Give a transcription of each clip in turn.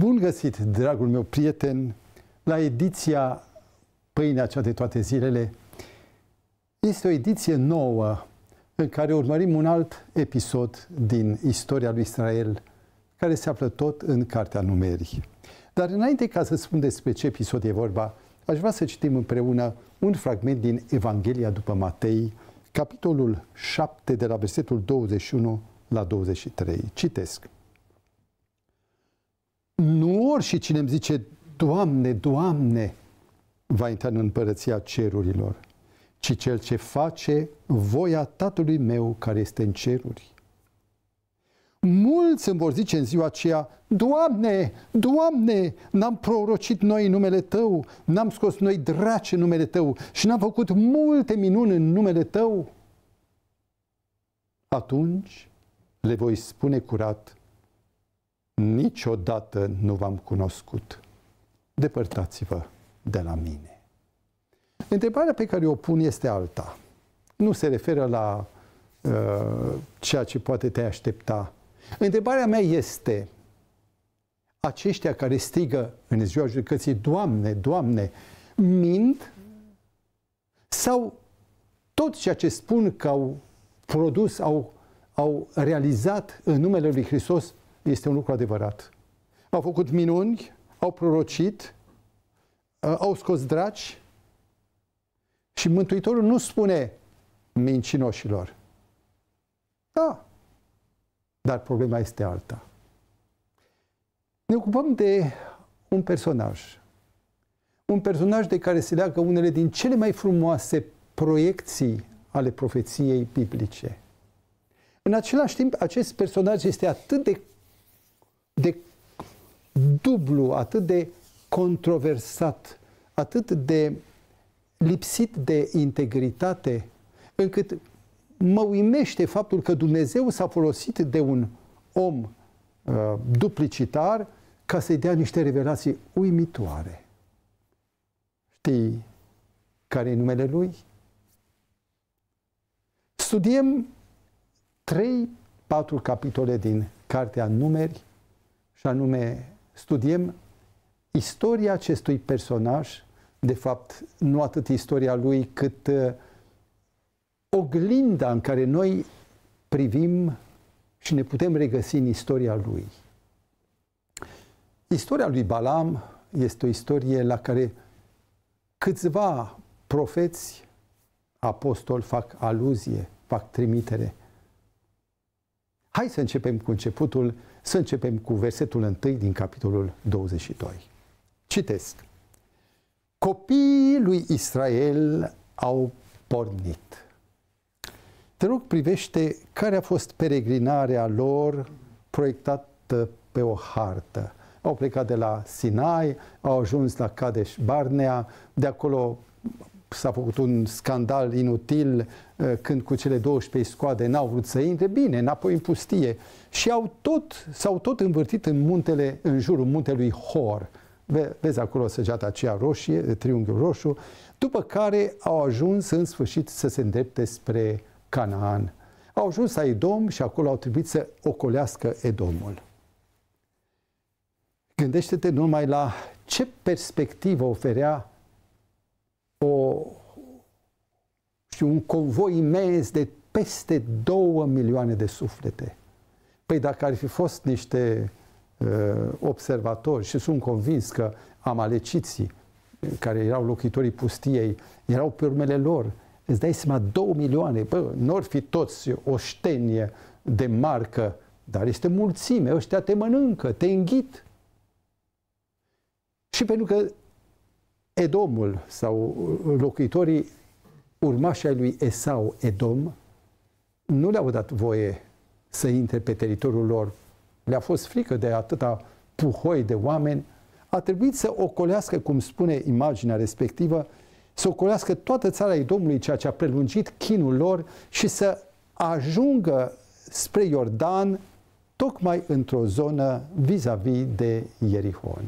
Bun găsit, dragul meu prieten, la ediția Pâinea cea de toate zilele. Este o ediție nouă în care urmărim un alt episod din istoria lui Israel, care se află tot în Cartea Numerii. Dar înainte ca să spun despre ce episod e vorba, aș vrea să citim împreună un fragment din Evanghelia după Matei, capitolul 7, de la versetul 21 la 23. Citesc. Nu orice cine îmi zice, Doamne, Doamne, va intra în împărăția cerurilor, ci cel ce face voia Tatălui meu care este în ceruri. Mulți îmi vor zice în ziua aceea, Doamne, Doamne, n-am prorocit noi în numele Tău, n-am scos noi draci în numele Tău și n-am făcut multe minuni în numele Tău. Atunci le voi spune curat, niciodată nu v-am cunoscut. Depărtați-vă de la mine. Întrebarea pe care o pun este alta. Nu se referă la uh, ceea ce poate te aștepta. Întrebarea mea este, aceștia care strigă în ziua judecății, Doamne, Doamne, mint sau tot ceea ce spun că au produs, au, au realizat în numele Lui Hristos, este un lucru adevărat. Au făcut minuni, au prorocit, uh, au scos draci și Mântuitorul nu spune mincinoșilor. Da, dar problema este alta. Ne ocupăm de un personaj. Un personaj de care se leagă unele din cele mai frumoase proiecții ale profeției biblice. În același timp, acest personaj este atât de de dublu, atât de controversat, atât de lipsit de integritate, încât mă uimește faptul că Dumnezeu s-a folosit de un om uh, duplicitar ca să-i dea niște revelații uimitoare. Știi care e numele lui? Studiem 3-4 capitole din Cartea Numeri și anume studiem istoria acestui personaj, de fapt nu atât istoria lui cât uh, oglinda în care noi privim și ne putem regăsi în istoria lui. Istoria lui Balam este o istorie la care câțiva profeți, apostoli fac aluzie, fac trimitere. Hai să începem cu începutul să începem cu versetul 1 din capitolul 22. Citesc. Copiii lui Israel au pornit. Te rog, privește care a fost peregrinarea lor proiectată pe o hartă. Au plecat de la Sinai, au ajuns la Kadesh Barnea, de acolo s-a făcut un scandal inutil uh, când cu cele 12 scoade n-au vrut să intre, bine, înapoi în pustie. Și au tot, s-au tot învârtit în muntele, în jurul muntelui Hor. Ve, vezi acolo săgeata aceea roșie, triunghiul roșu, după care au ajuns în sfârșit să se îndrepte spre Canaan. Au ajuns la Edom și acolo au trebuit să ocolească Edomul. Gândește-te numai la ce perspectivă oferea o, și un convoi imens de peste 2 milioane de suflete. Păi dacă ar fi fost niște uh, observatori, și sunt convins că amaleciții, care erau locuitorii pustiei, erau pe urmele lor, îți dai seama, 2 milioane, bă, n-or fi toți o ștenie de marcă, dar este mulțime, ăștia te mănâncă, te înghit. Și pentru că Edomul sau locuitorii urmașii ai lui Esau, Edom, nu le-au dat voie să intre pe teritoriul lor. Le-a fost frică de atâta puhoi de oameni. A trebuit să ocolească, cum spune imaginea respectivă, să ocolească toată țara Edomului, ceea ce a prelungit chinul lor și să ajungă spre Iordan, tocmai într-o zonă vis-a-vis -vis de Ierihon.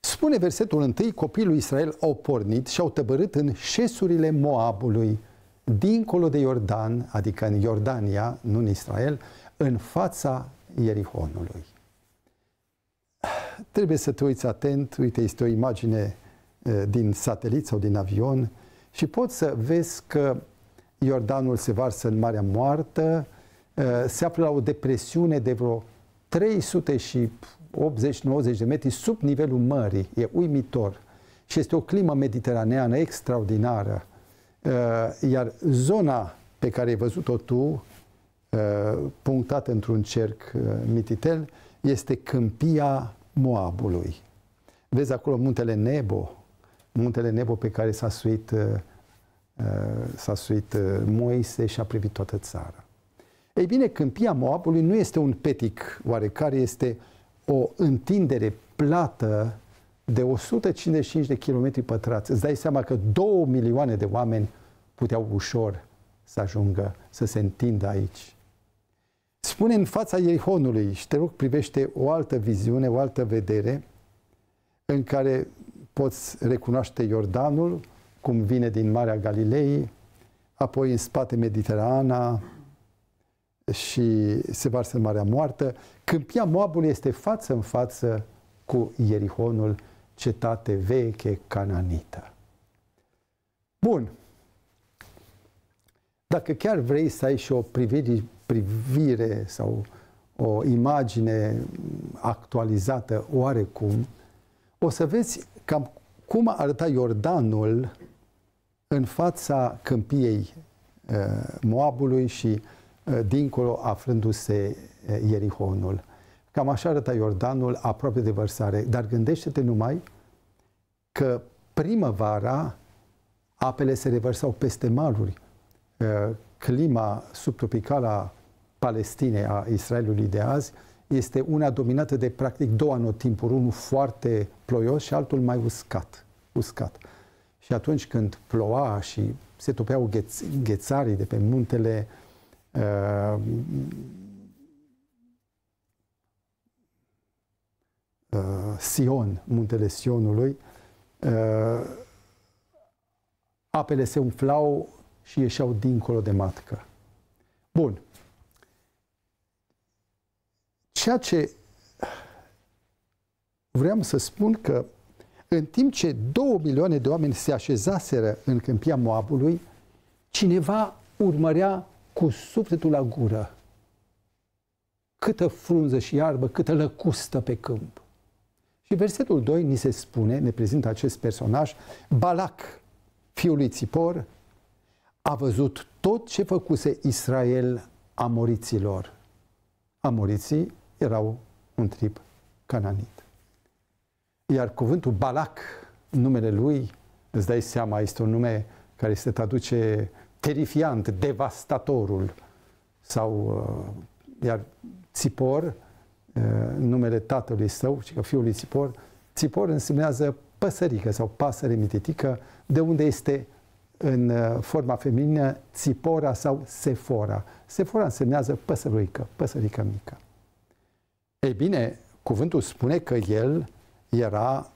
Spune versetul întâi, copiii lui Israel au pornit și au tăbărât în șesurile Moabului, dincolo de Iordan, adică în Iordania, nu în Israel, în fața Ierihonului. Trebuie să te uiți atent, uite, este o imagine eh, din satelit sau din avion și poți să vezi că Iordanul se varsă în Marea Moartă, eh, se află la o depresiune de vreo 300 și 80-90 de metri sub nivelul mării. E uimitor. Și este o climă mediteraneană extraordinară. Uh, iar zona pe care ai văzut-o tu, uh, punctată într-un cerc uh, mititel, este câmpia Moabului. Vezi acolo muntele Nebo, muntele Nebo pe care s-a suit, s-a suit Moise și a privit toată țara. Ei bine, câmpia Moabului nu este un petic oarecare, este uh, o întindere plată de 155 de kilometri pătrați. Îți dai seama că 2 milioane de oameni puteau ușor să ajungă, să se întindă aici. Spune în fața Ierihonului și te rog privește o altă viziune, o altă vedere în care poți recunoaște Iordanul, cum vine din Marea Galilei, apoi în spate Mediterana, și se varsă în Marea Moartă. Câmpia Moabului este față în față cu Ierihonul, cetate veche cananită. Bun. Dacă chiar vrei să ai și o privire, privire sau o imagine actualizată oarecum, o să vezi cam cum arăta Iordanul în fața câmpiei uh, Moabului și uh, Eh, dincolo aflându-se eh, Ierihonul. Cam așa arăta Iordanul aproape de vărsare. Dar gândește-te numai că primăvara apele se revărsau peste maluri. Eh, clima subtropicală a Palestinei, a Israelului de azi, este una dominată de practic două anotimpuri, unul foarte ploios și altul mai uscat. uscat. Și atunci când ploua și se topeau ghețarii de pe muntele uh, Uh, uh, Sion, muntele Sionului, uh, apele se umflau și ieșeau dincolo de matcă. Bun. Ceea ce vreau să spun că în timp ce două milioane de oameni se așezaseră în câmpia Moabului, cineva urmărea cu sufletul la gură. Câtă frunză și iarbă, câtă lăcustă pe câmp. Și versetul 2 ni se spune, ne prezintă acest personaj, Balac, fiul lui Țipor, a văzut tot ce făcuse Israel amoriților. Amoriții erau un trib cananit. Iar cuvântul Balac, numele lui, îți dai seama, este un nume care se traduce terifiant, devastatorul sau uh, iar Țipor, uh, numele tatălui său și că fiul lui Țipor, Țipor însemnează păsărică sau pasăre mititică, de unde este în uh, forma feminină Țipora sau Sefora. Sefora însemnează păsăruică, păsărică mică. Ei bine, cuvântul spune că el era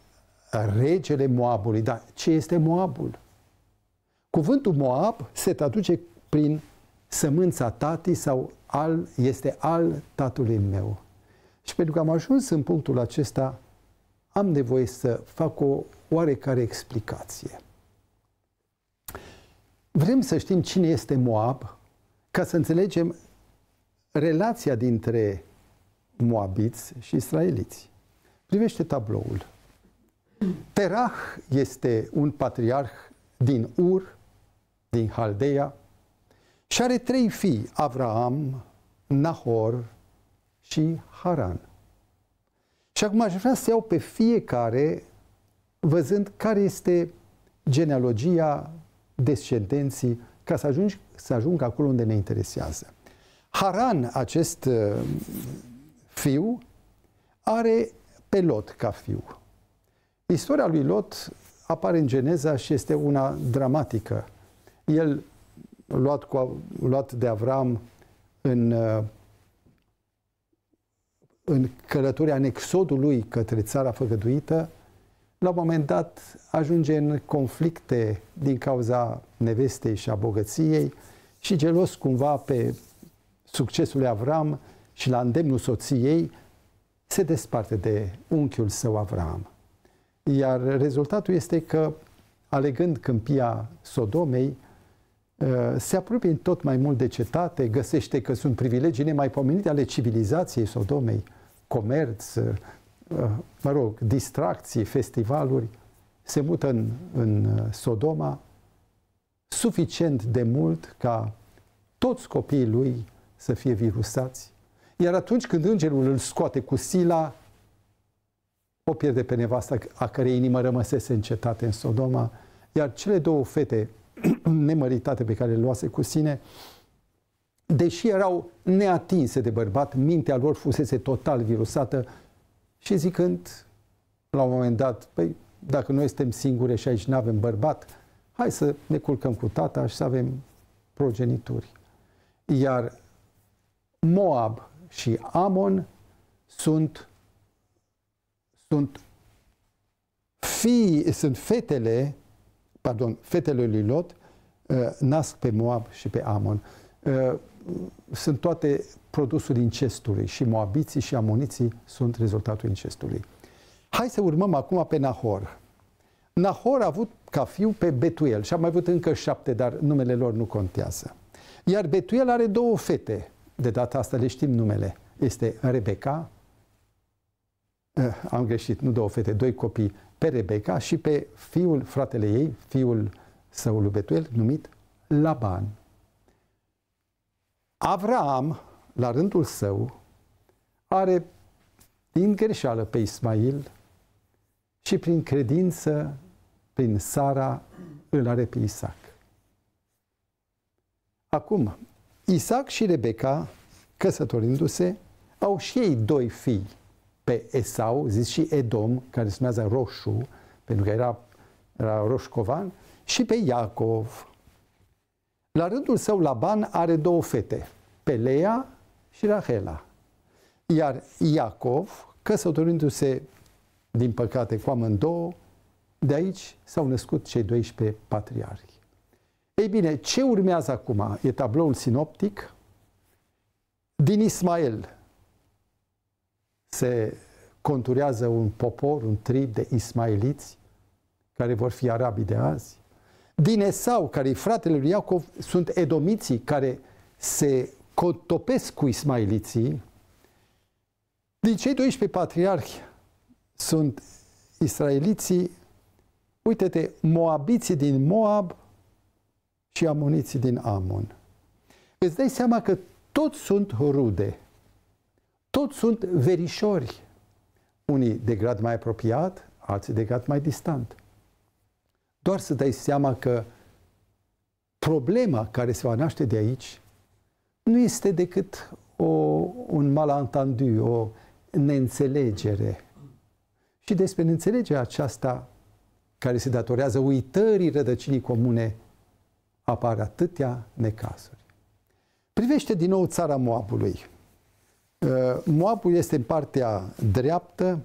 regele Moabului. Dar ce este Moabul? Cuvântul Moab se traduce prin sămânța tatii sau al, este al tatălui meu. Și pentru că am ajuns în punctul acesta, am nevoie să fac o oarecare explicație. Vrem să știm cine este Moab ca să înțelegem relația dintre moabiți și israeliți. Privește tabloul. Terah este un patriarh din Ur, din Haldeia și are trei fii, Avraam, Nahor și Haran. Și acum aș vrea să iau pe fiecare văzând care este genealogia descendenții ca să, ajungi, să ajung acolo unde ne interesează. Haran, acest uh, fiu, are pe Lot ca fiu. Istoria lui Lot apare în Geneza și este una dramatică. El, luat, cu, luat de Avram în, uh, în călătoria, în exodul lui către țara făgăduită, la un moment dat ajunge în conflicte din cauza nevestei și a bogăției și gelos cumva pe succesul lui Avram și la îndemnul soției, se desparte de unchiul său Avram. Iar rezultatul este că, alegând câmpia Sodomei, Uh, se apropie tot mai mult de cetate, găsește că sunt privilegii nemaipomenite ale civilizației Sodomei, comerț, uh, uh, mă rog, distracții, festivaluri, se mută în, în Sodoma suficient de mult ca toți copiii lui să fie virusați. Iar atunci când îngerul îl scoate cu sila, o pierde pe nevasta a cărei inimă rămăsese în cetate în Sodoma, iar cele două fete nemăritate pe care le luase cu sine, deși erau neatinse de bărbat, mintea lor fusese total virusată și zicând, la un moment dat, păi, dacă noi suntem singure și aici nu avem bărbat, hai să ne culcăm cu tata și să avem progenituri. Iar Moab și Amon sunt, sunt fii, sunt fetele pardon, fetele lui Lot uh, nasc pe Moab și pe Amon. Uh, sunt toate produsul incestului și moabiții și amoniții sunt rezultatul incestului. Hai să urmăm acum pe Nahor. Nahor a avut ca fiu pe Betuel și a mai avut încă șapte, dar numele lor nu contează. Iar Betuel are două fete, de data asta le știm numele. Este Rebecca, uh, am greșit, nu două fete, doi copii, pe Rebecca și pe fiul fratele ei, fiul său lui Betuel, numit Laban. Avram, la rândul său, are din greșeală pe Ismail și prin credință, prin Sara, îl are pe Isaac. Acum, Isaac și Rebecca, căsătorindu-se, au și ei doi fii pe Esau, zis și Edom, care se numează Roșu, pentru că era, era roșcovan, și pe Iacov. La rândul său, Laban are două fete, pe Lea și Rahela. Iar Iacov, căsătorindu-se, din păcate, cu amândouă, de aici s-au născut cei 12 patriarhi. Ei bine, ce urmează acum? E tabloul sinoptic. Din Ismael, se conturează un popor, un trib de ismailiți, care vor fi arabii de azi. Din Esau, care e fratele lui Iacov, sunt edomiții care se cotopesc cu ismailiții. Din cei 12 patriarhi sunt israeliții, uite-te, moabiții din Moab și amoniții din Amon. Îți dai seama că toți sunt rude toți sunt verișori, unii de grad mai apropiat, alții de grad mai distant. Doar să dai seama că problema care se va naște de aici nu este decât o, un malentendu, o neînțelegere. Și despre neînțelegerea aceasta care se datorează uitării rădăcinii comune apar atâtea necazuri. Privește din nou țara Moabului. Uh, Moabul este în partea dreaptă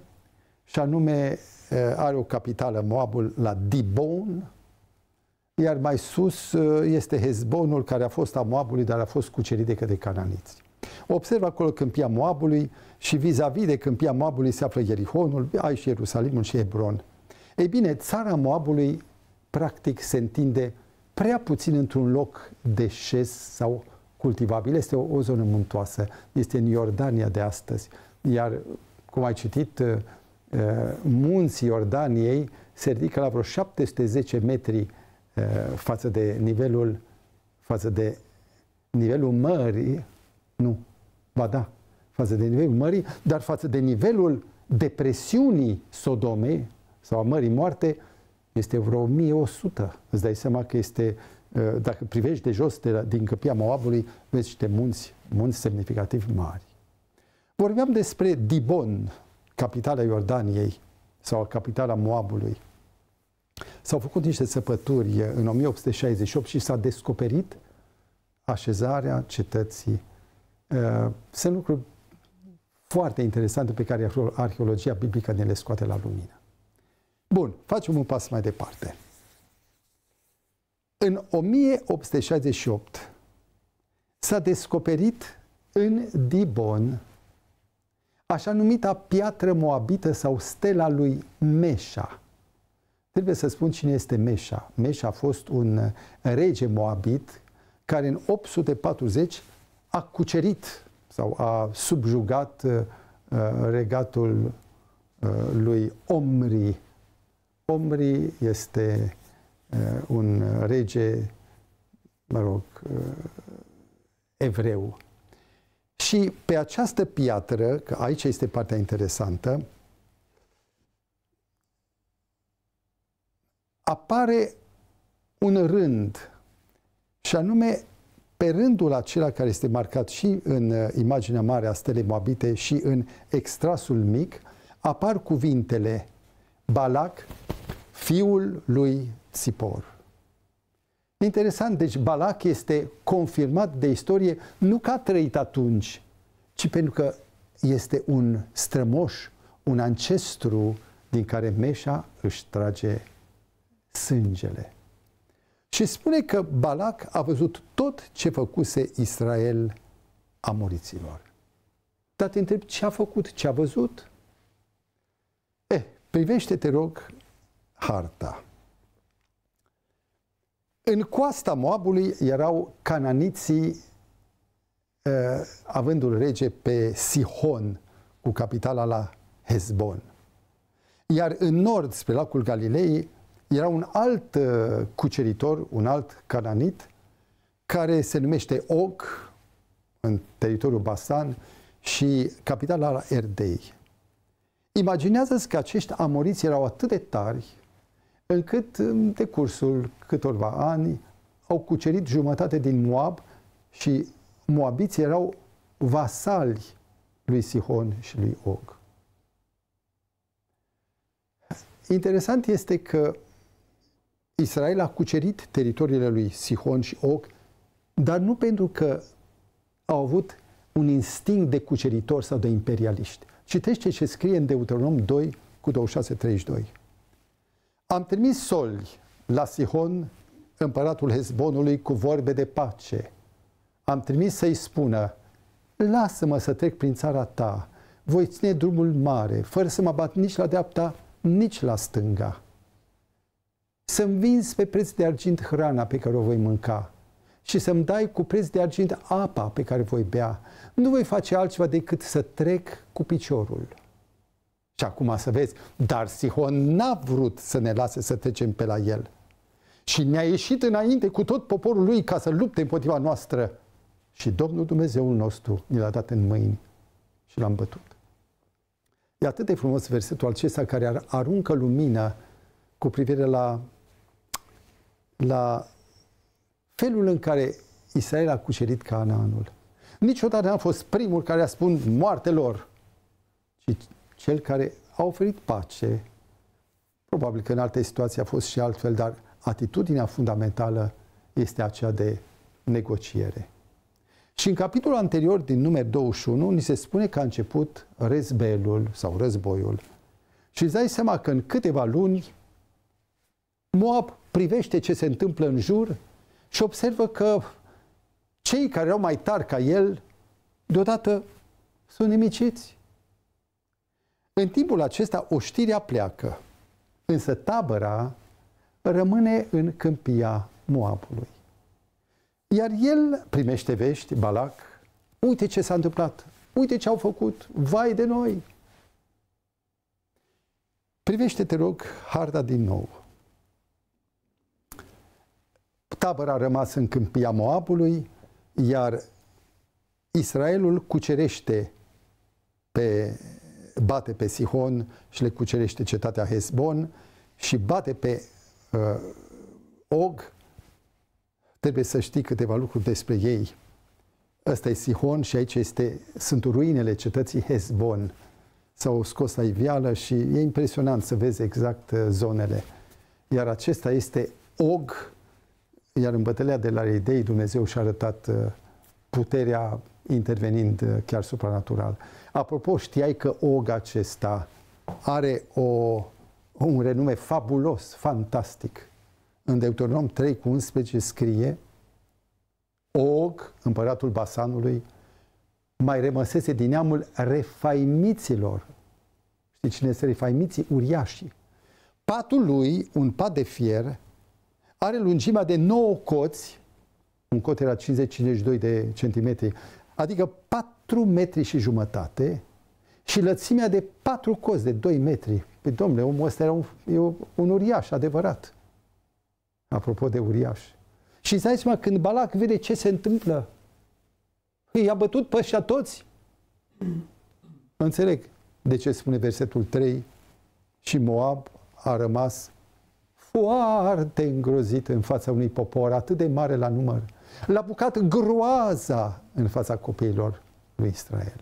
și anume uh, are o capitală Moabul la Dibon, iar mai sus uh, este Hezbonul care a fost a Moabului, dar a fost cucerit de către cananiți. Observ acolo câmpia Moabului și vis-a-vis -vis de câmpia Moabului se află Ierihonul, ai și Ierusalimul și Hebron. Ei bine, țara Moabului practic se întinde prea puțin într-un loc deșes sau cultivabil. Este o, o zonă muntoasă, este în Iordania de astăzi. Iar, cum ai citit, uh, uh, munții Iordaniei se ridică la vreo 710 metri uh, față de nivelul față de nivelul mării, nu, ba da, față de nivelul mării, dar față de nivelul depresiunii Sodomei sau a Mării Moarte, este vreo 1100. Îți dai seama că este Eh, dacă privești de jos, de, la din căpia Moabului, vezi niște munți, munți semnificativ mari. Vorbeam despre Dibon, capitala Iordaniei sau capitala Moabului. S-au făcut niște săpături eh, în 1868 și s-a descoperit așezarea cetății. Eh, sunt lucruri foarte interesante pe care arheologia biblică ne le scoate la lumină. Bun, facem un pas mai departe. În 1868 s-a descoperit în Dibon așa numita piatră moabită sau stela lui Meșa. Trebuie să spun cine este Meșa. Meșa a fost un rege moabit care în 840 a cucerit sau a subjugat uh, uh, regatul uh, lui Omri. Omri este Uh, un rege, mă rog, uh, evreu. Și pe această piatră, că aici este partea interesantă, apare un rând, și anume pe rândul acela care este marcat și în uh, imaginea mare a stelei moabite și în extrasul mic, apar cuvintele Balac, fiul lui Sipor. Interesant, deci Balac este confirmat de istorie nu că a trăit atunci, ci pentru că este un strămoș, un ancestru din care Meșa își trage sângele. Și spune că Balac a văzut tot ce făcuse Israel amoriților. Dar te întreb ce a făcut, ce a văzut? Eh, privește, te rog, harta. În coasta Moabului erau cananiții eh, avându-l rege pe Sihon, cu capitala la Hezbon. Iar în nord, spre lacul Galilei, era un alt eh, cuceritor, un alt cananit, care se numește Og, în teritoriul Basan, și capitala la Erdei. Imaginează-ți că acești amoriți erau atât de tari încât în decursul câtorva ani au cucerit jumătate din Moab și moabiții erau vasali lui Sihon și lui Og. Interesant este că Israel a cucerit teritoriile lui Sihon și Og, dar nu pentru că au avut un instinct de cuceritor sau de imperialiști. Citește ce scrie în Deuteronom 2 cu 26-32. Am trimis soli la Sihon, împăratul Hezbonului, cu vorbe de pace. Am trimis să-i spună, lasă-mă să trec prin țara ta, voi ține drumul mare, fără să mă bat nici la dreapta, nici la stânga. Să-mi vinzi pe preț de argint hrana pe care o voi mânca și să-mi dai cu preț de argint apa pe care voi bea. Nu voi face altceva decât să trec cu piciorul. Și acum să vezi, dar Sihon n-a vrut să ne lase să trecem pe la el. Și ne-a ieșit înainte cu tot poporul lui ca să lupte împotriva noastră. Și Domnul Dumnezeul nostru ni l-a dat în mâini și l a bătut. E atât de frumos versetul acesta care aruncă lumină cu privire la, la felul în care Israel a cucerit Canaanul. Niciodată n-a fost primul care a spus moarte lor, ci cel care a oferit pace. Probabil că în alte situații a fost și altfel, dar atitudinea fundamentală este aceea de negociere. Și în capitolul anterior din numer 21 ni se spune că a început rezbelul sau războiul. Și îți dai seama că în câteva luni Moab privește ce se întâmplă în jur și observă că cei care erau mai tari ca el deodată sunt nimiciți. În timpul acesta oștirea pleacă, însă tabăra rămâne în câmpia Moabului. Iar el primește vești, Balac, uite ce s-a întâmplat, uite ce au făcut, vai de noi! Privește, te rog, harta din nou. Tabăra a rămas în câmpia Moabului, iar Israelul cucerește pe bate pe Sihon și le cucerește cetatea Hezbon și bate pe uh, Og, trebuie să știi câteva lucruri despre ei. Ăsta e Sihon și aici este, sunt ruinele cetății Hezbon. S-au scos la ivială și e impresionant să vezi exact uh, zonele. Iar acesta este Og, iar în bătălia de la Redei Dumnezeu și-a arătat uh, puterea intervenind uh, chiar supranatural. Apropo, știai că og acesta are o, un renume fabulos, fantastic. În Deuteronom 3 cu 11 scrie Og, împăratul Basanului, mai rămăsese din neamul refaimiților. Știi cine sunt refaimiții? Uriașii. Patul lui, un pat de fier, are lungimea de 9 coți, un cot era 50-52 de centimetri, adică 4 metri și jumătate și lățimea de 4 cozi, de 2 metri. Păi, domnule, omul ăsta era un, un uriaș, adevărat. Apropo de uriaș. Și îți dai seama, când Balac vede ce se întâmplă, i-a bătut pe ăștia toți. Înțeleg de ce spune versetul 3 și Moab a rămas foarte îngrozit în fața unui popor atât de mare la număr L-a bucat groaza în fața copiilor lui Israel.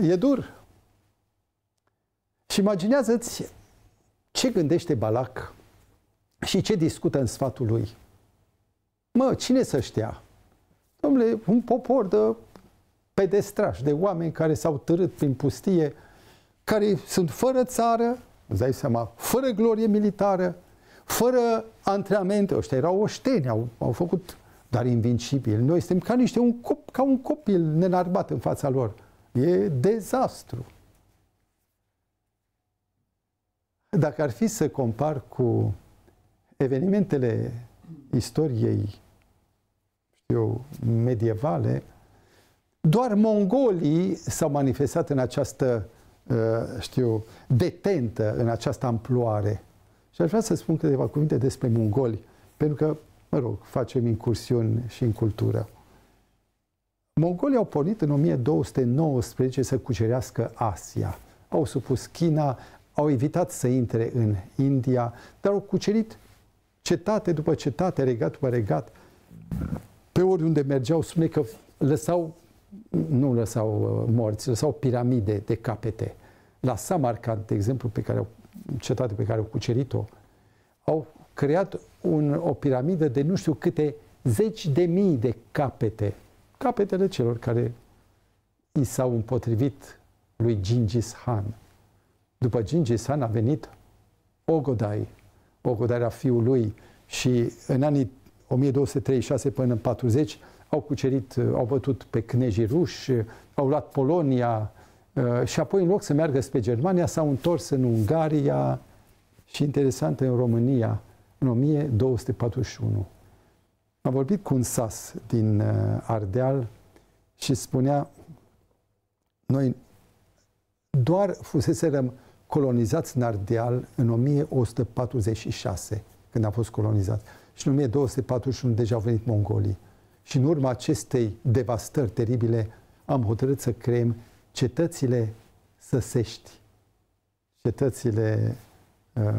E dur. Și imaginează-ți ce gândește Balac și ce discută în sfatul lui. Mă, cine să știa? Domnule, un popor de pedestraș, de oameni care s-au târât prin pustie, care sunt fără țară, îți dai seama, fără glorie militară, fără antrenamente. Ăștia erau oșteni, au, au făcut, dar invincibili. Noi suntem ca niște un cop, ca un copil nenarbat în fața lor. E dezastru. Dacă ar fi să compar cu evenimentele istoriei știu, medievale, doar mongolii s-au manifestat în această, uh, știu, detentă, în această amploare. Și aș vrea să spun câteva cuvinte despre mongoli, pentru că, mă rog, facem incursiuni și în cultură. Mongolii au pornit în 1219 să cucerească Asia. Au supus China, au evitat să intre în India, dar au cucerit cetate după cetate, regat după regat. Pe oriunde mergeau, spune că lăsau, nu lăsau uh, morți, lăsau piramide de capete. La Samarkand, de exemplu, pe care cetate pe care au cucerit-o, au creat un, o piramidă de nu știu câte zeci de mii de capete, capetele celor care i s-au împotrivit lui Gingis Han. După Gingis Han a venit Ogodai. Ogodai era fiul lui și în anii 1236 până în 40 au cucerit, au bătut pe cnejii ruși, au luat Polonia, Uh, și apoi, în loc să meargă spre Germania, s-au întors în Ungaria și, interesant, în România, în 1241. Am vorbit cu un sas din uh, Ardeal și spunea, noi doar fuseserăm colonizați în Ardeal în 1146, când a fost colonizat. Și în 1241 deja au venit mongolii. Și în urma acestei devastări teribile am hotărât să creăm cetățile săsești, cetățile uh,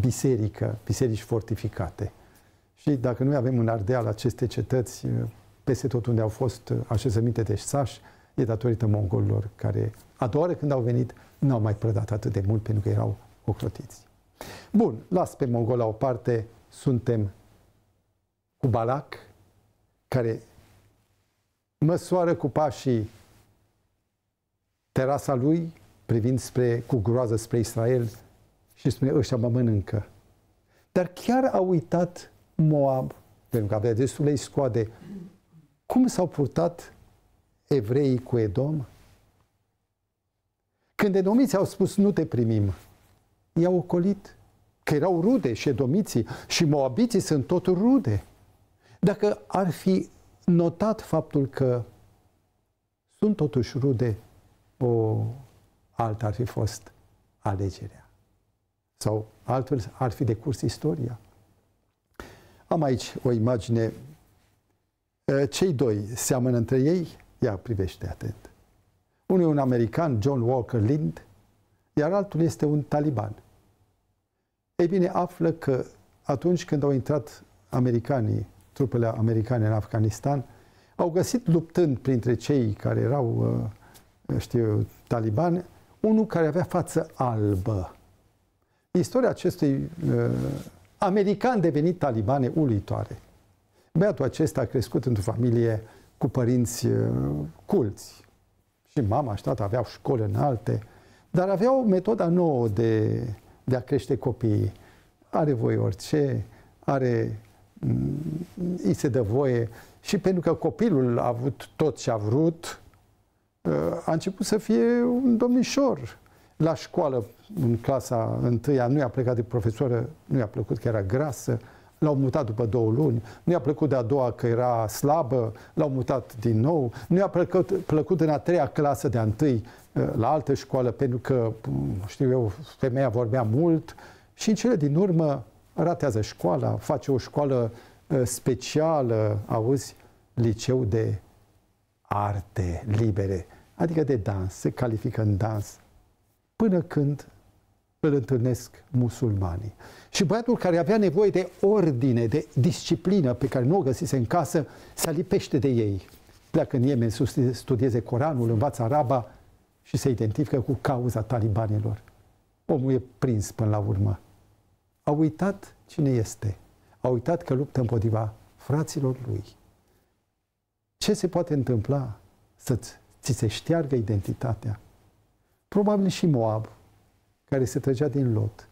biserică, biserici fortificate. Și dacă noi avem în Ardeal aceste cetăți, uh, peste tot unde au fost uh, așezăminte de sași, e datorită mongolilor care, a doua oară când au venit, nu au mai prădat atât de mult pentru că erau ocrotiți. Bun, las pe mongol la o parte, suntem cu Balac, care măsoară cu pașii terasa lui, privind spre, cu groază spre Israel și spune, ăștia mă mănâncă. Dar chiar a uitat Moab, pentru că avea ei scoade, cum s-au purtat evreii cu Edom? Când edomiții au spus, nu te primim, i-au ocolit, că erau rude și edomiții și moabiții sunt tot rude. Dacă ar fi notat faptul că sunt totuși rude, o altă ar fi fost alegerea. Sau altfel ar fi decurs istoria. Am aici o imagine. Eh, cei doi seamănă între ei? Ia, privește atent. Unul e un american, John Walker Lind, iar altul este un taliban. Ei bine, află că atunci când au intrat americanii, trupele americane în Afganistan, au găsit luptând printre cei care erau uh, știu, taliban, unul care avea față albă. Istoria acestui uh, american devenit taliban e uluitoare. Băiatul acesta a crescut într-o familie cu părinți uh, culți. Și mama și tata aveau școli înalte, dar aveau metoda nouă de, de a crește copiii. Are voie orice, are, mm, îi se dă voie și pentru că copilul a avut tot ce a vrut, a început să fie un domnișor la școală, în clasa întâia, nu i-a plecat de profesoră, nu i-a plăcut că era grasă, l-au mutat după două luni, nu i-a plăcut de a doua că era slabă, l-au mutat din nou, nu i-a plăcut, plăcut în a treia clasă de a întâi uh, la altă școală pentru că, mm, știu eu, femeia vorbea mult și în cele din urmă ratează școala, face o școală uh, specială, auzi, liceu de arte libere adică de dans, se califică în dans, până când îl întâlnesc musulmanii. Și băiatul care avea nevoie de ordine, de disciplină pe care nu o găsise în casă, se lipește de ei. Pleacă în Yemen studieze Coranul, învață araba și se identifică cu cauza talibanilor. Omul e prins până la urmă. A uitat cine este. A uitat că luptă împotriva fraților lui. Ce se poate întâmpla să-ți ți se șteargă identitatea. Probabil și Moab, care se trăgea din lot,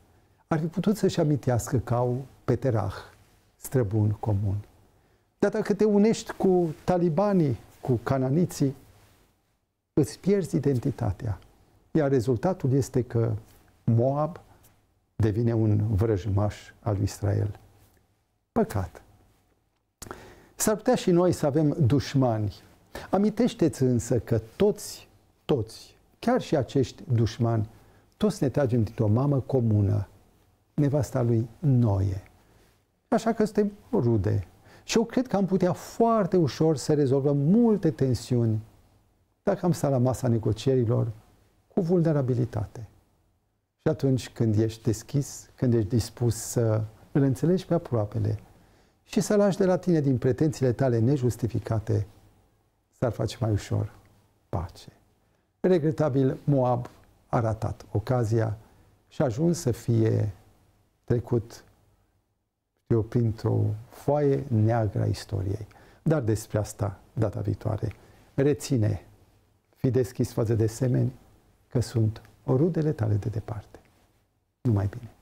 ar fi putut să-și amintească că au peterah, străbun comun. Dar dacă te unești cu talibanii, cu cananiții, îți pierzi identitatea. Iar rezultatul este că Moab devine un vrăjmaș al lui Israel. Păcat. S-ar putea și noi să avem dușmani Amintește-ți însă că toți, toți, chiar și acești dușmani, toți ne tragem dintr-o mamă comună, nevasta lui noie, Așa că suntem rude. Și eu cred că am putea foarte ușor să rezolvăm multe tensiuni dacă am stat la masa negocierilor cu vulnerabilitate. Și atunci când ești deschis, când ești dispus să îl înțelegi pe aproapele și să lași de la tine din pretențiile tale nejustificate s-ar face mai ușor pace. Regretabil, Moab a ratat ocazia și a ajuns să fie trecut eu, printr-o foaie neagră a istoriei. Dar despre asta data viitoare. Reține, fi deschis față de semeni, că sunt rudele tale de departe. Numai bine!